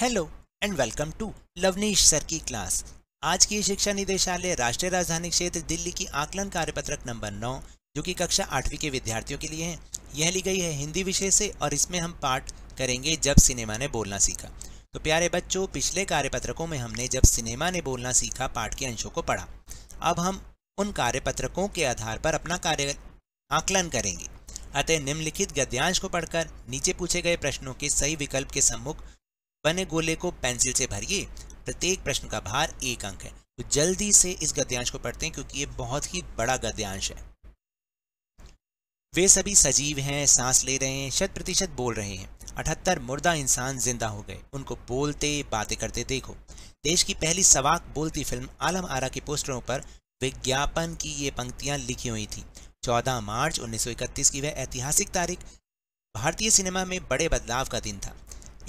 hello and welcome to Lavneesh sir की class आज की शिक्षा निदेशालय राष्ट्रीय राजधानी क्षेत्र दिल्ली की आकलन कार्यपत्रक नंबर नौ जो कि कक्षा आठवीं के विद्यार्थियों के लिए है यह ली गई है हिंदी विषय से और इसमें हम पाठ करेंगे जब सिनेमा ने बोलना सीखा तो प्यारे बच्चों पिछले कार्यपत्रकों में हमने जब सिनेमा ने बोलना सीखा पाठ के अंशों को पढ़ा अब हम उन कार्यपत्रकों के आधार पर अपना कार्य आकलन करेंगे अतः निम्नलिखित गद्यांश को पढ़कर नीचे पूछे गए प्रश्नों के सही विकल्प के सम्मुख बने गोले को पेंसिल से भरिए प्रत्येक प्रश्न का भार एक अंक है तो जल्दी से इस गद्यांश को पढ़ते हैं क्योंकि ये बहुत ही बड़ा गद्यांश है वे सभी सजीव हैं सांस ले रहे हैं शत प्रतिशत बोल रहे हैं अठहत्तर मुर्दा इंसान जिंदा हो गए उनको बोलते बातें करते देखो देश की पहली सवाक बोलती फिल्म आलम आरा के पोस्टरों पर विज्ञापन की ये पंक्तियां लिखी हुई थी 14 मार्च 1931 की वह ऐतिहासिक तारीख भारतीय सिनेमा में बड़े बदलाव का दिन था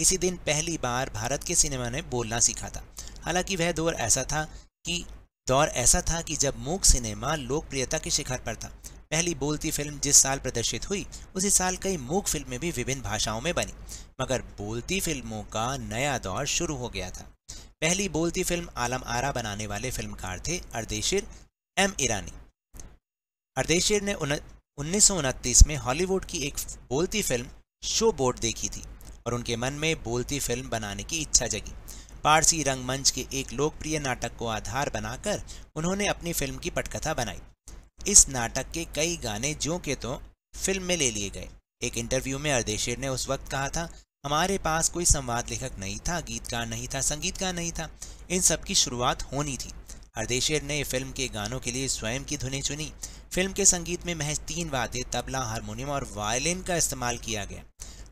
इसी दिन पहली बार भारत के सिनेमा ने बोलना सीखा था हालांकि वह दौर ऐसा था कि दौर ऐसा था कि जब मूक सिनेमा लोकप्रियता के शिखर पर था पहली बोलती फिल्म जिस साल प्रदर्शित हुई उसी साल कई मूक फिल्में भी विभिन्न भाषाओं में बनी मगर बोलती फिल्मों का नया दौर शुरू हो गया था पहली बोलती फिल्म आलम आरा बनाने वाले फिल्मकार थे अर्देशिर एम ईरानी अर्देशिर ने उन्नीस में हॉलीवुड की एक बोलती फिल्म शो बोर्ड देखी थी और उनके मन में बोलती फिल्म बनाने की इच्छा जगी पारसी रंगमंच के एक लोकप्रिय नाटक को आधार बनाकर उन्होंने अपनी फिल्म की पटकथा बनाई इस नाटक के कई गाने जो के तो फिल्म में ले लिए गए एक इंटरव्यू में अर्देशेर ने उस वक्त कहा था हमारे पास कोई संवाद लेखक नहीं था गीतकार नहीं था संगीतकार नहीं था इन सब की शुरुआत होनी थी अर्देशेर ने फिल्म के गानों के लिए स्वयं की धुनें चुनी फिल्म के संगीत में महज तीन वादे तबला हारमोनियम और वायलिन का इस्तेमाल किया गया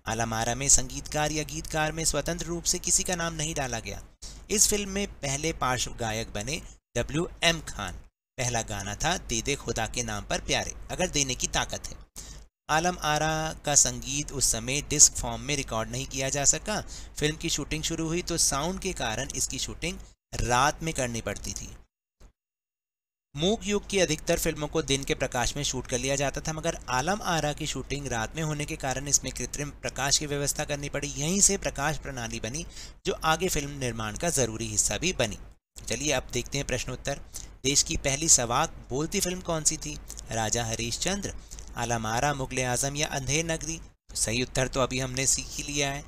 अलमारा में संगीतकार या गीतकार में स्वतंत्र रूप से किसी का नाम नहीं डाला गया इस फिल्म में पहले पार्श्व गायक बने डब्ल्यू एम खान पहला गाना था दे दे खुदा के नाम पर प्यारे अगर देने की ताकत है आलम आरा का संगीत उस समय डिस्क फॉर्म में रिकॉर्ड नहीं किया जा सका फिल्म की शूटिंग शुरू हुई तो साउंड के कारण इसकी शूटिंग रात में करनी पड़ती थी मूक युग की अधिकतर फिल्मों को दिन के प्रकाश में शूट कर लिया जाता था मगर आलम आरा की शूटिंग रात में होने के कारण इसमें कृत्रिम प्रकाश की व्यवस्था करनी पड़ी यहीं से प्रकाश प्रणाली बनी जो आगे फिल्म निर्माण का ज़रूरी हिस्सा भी बनी चलिए अब देखते हैं प्रश्नोत्तर देश की पहली सवाक बोलती फिल्म कौन सी थी राजा हरीश चंद्र आलम आरा मुगल आजम या अंधेर नगरी सही उत्तर तो अभी हमने सीख ही लिया है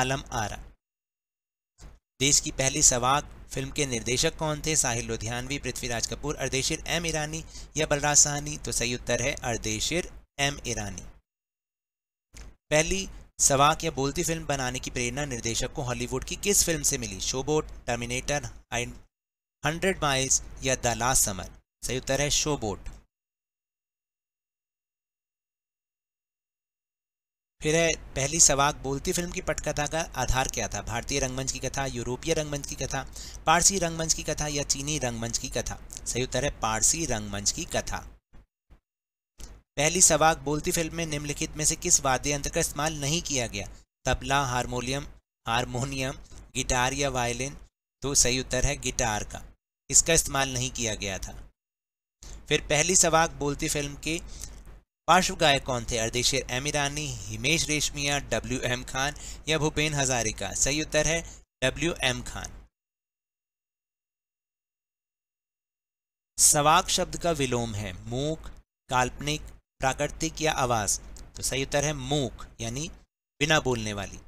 आलम आरा देश की पहली सवाक फिल्म के निर्देशक कौन थे साहिल लुधियानवी पृथ्वीराज कपूर अर्देशिर एम ईरानी या बलराज साहनी तो सही उत्तर है अर्देशिर एम ईरानी पहली सवाक या बोलती फिल्म बनाने की प्रेरणा निर्देशक को हॉलीवुड की किस फिल्म से मिली शोबोट टर्मिनेटर हंड्रेड माइल्स या द लास्ट समर सही उत्तर है शोबोट फिर है पहली सवाग बोलती फिल्म की पटकथा का आधार क्या था भारतीय रंगमंच की कथा यूरोपीय रंगमंच की कथा पारसी रंगमंच की कथा या चीनी रंगमंच की कथा सही उत्तर है पारसी रंगमंच की कथा पहली सवाग बोलती फिल्म में निम्नलिखित में से किस वाद्य यंत्र का इस्तेमाल नहीं किया गया तबला हारमोनियम हारमोनियम गिटार या वायलिन तो सही उत्तर है गिटार का इसका इस्तेमाल नहीं किया गया था फिर पहली सवाग बोलती फिल्म के पार्श्व गायक कौन थे Ardeshir M Irani Himesh Reshammiya W M Khan या भूपेन हजारिका सही उत्तर है डब्ल्यू एम खान सवाक शब्द का विलोम है मूक काल्पनिक प्राकृतिक या आवाज तो सही उत्तर है मूक यानी बिना बोलने वाली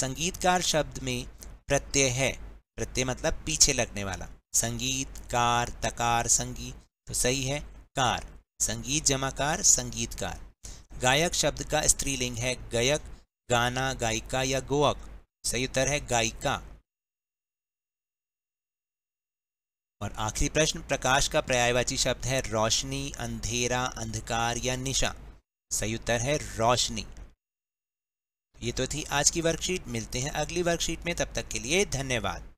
संगीतकार शब्द में प्रत्यय है प्रत्यय मतलब पीछे लगने वाला संगीत कार तकार संगीत तो सही है कार संगीत जमाकार संगीतकार गायक शब्द का स्त्रीलिंग है गायक गाना गायिका या गोवक सही उत्तर है गायिका और आखिरी प्रश्न प्रकाश का पर्यायवाची शब्द है रोशनी अंधेरा अंधकार या निशा सही उत्तर है रोशनी ये तो थी आज की वर्कशीट मिलते हैं अगली वर्कशीट में तब तक के लिए धन्यवाद